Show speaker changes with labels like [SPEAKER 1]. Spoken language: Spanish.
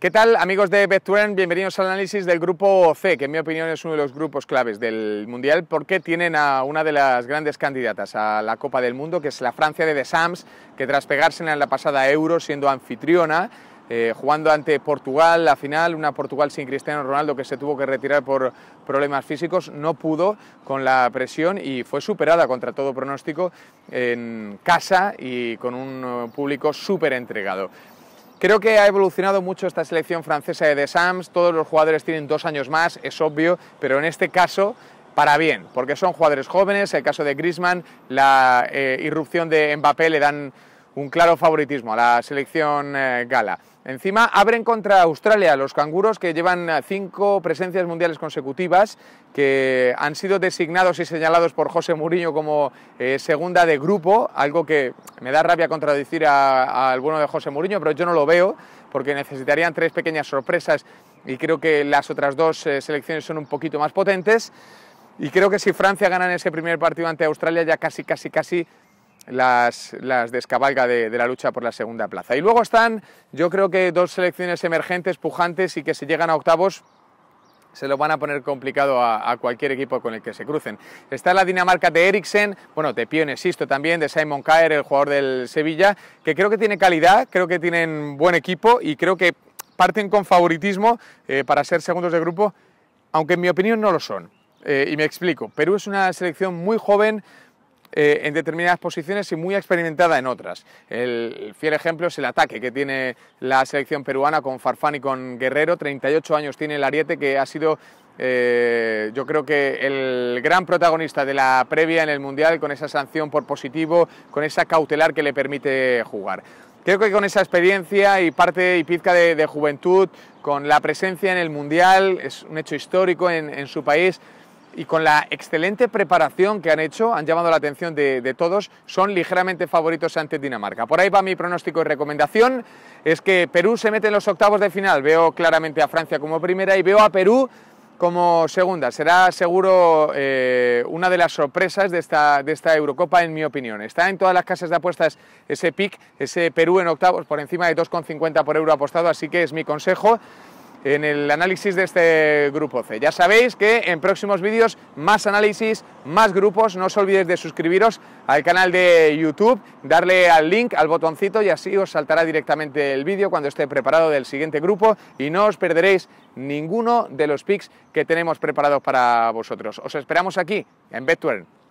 [SPEAKER 1] ¿Qué tal amigos de Betturen? Bienvenidos al análisis del grupo C, que en mi opinión es uno de los grupos claves del Mundial porque tienen a una de las grandes candidatas a la Copa del Mundo, que es la Francia de Deschamps, que tras pegársela en la pasada Euro siendo anfitriona, eh, jugando ante Portugal la final, una Portugal sin Cristiano Ronaldo que se tuvo que retirar por problemas físicos, no pudo con la presión y fue superada contra todo pronóstico en casa y con un eh, público súper entregado. Creo que ha evolucionado mucho esta selección francesa de Sams, todos los jugadores tienen dos años más, es obvio, pero en este caso para bien, porque son jugadores jóvenes, el caso de Griezmann, la eh, irrupción de Mbappé le dan un claro favoritismo a la selección eh, gala. Encima abren contra Australia los canguros que llevan eh, cinco presencias mundiales consecutivas, que han sido designados y señalados por José Mourinho como eh, segunda de grupo, algo que me da rabia contradecir a alguno de José Mourinho, pero yo no lo veo, porque necesitarían tres pequeñas sorpresas y creo que las otras dos selecciones son un poquito más potentes. Y creo que si Francia gana en ese primer partido ante Australia ya casi, casi, casi las, las descabalga de, la lucha por la segunda plaza. Y luego están, yo creo que dos selecciones emergentes, pujantes y que si llegan a octavos se lo van a poner complicado a, cualquier equipo con el que se crucen. Está la Dinamarca de Eriksen, bueno, de Pion Existo también, de Simon Kaer, el jugador del Sevilla, que creo que tiene calidad, creo que tienen buen equipo y creo que parten con favoritismo eh, para ser segundos de grupo, aunque en mi opinión no lo son. Eh, y me explico, Perú es una selección muy joven, eh, en determinadas posiciones y muy experimentada en otras. El fiel ejemplo es el ataque que tiene la selección peruana con Farfán y con Guerrero. 38 años tiene el Ariete que ha sido eh, yo creo que el gran protagonista de la previa en el Mundial con esa sanción por positivo, con esa cautelar que le permite jugar. Creo que con esa experiencia y parte y pizca de, juventud, con la presencia en el Mundial, es un hecho histórico en su país, y con la excelente preparación que han hecho, han llamado la atención de, todos, son ligeramente favoritos ante Dinamarca. Por ahí va mi pronóstico y recomendación, es que Perú se mete en los octavos de final, veo claramente a Francia como primera y veo a Perú como segunda. Será seguro eh, una de las sorpresas de esta, de esta Eurocopa, en mi opinión. Está en todas las casas de apuestas ese pick, ese Perú en octavos por encima de 2,50 por euro apostado, así que es mi consejo en el análisis de este grupo C. Ya sabéis que en próximos vídeos más análisis, más grupos, no os olvidéis de suscribiros al canal de YouTube, darle al link, al botoncito y así os saltará directamente el vídeo cuando esté preparado del siguiente grupo y no os perderéis ninguno de los picks que tenemos preparados para vosotros. Os esperamos aquí en BetTuern.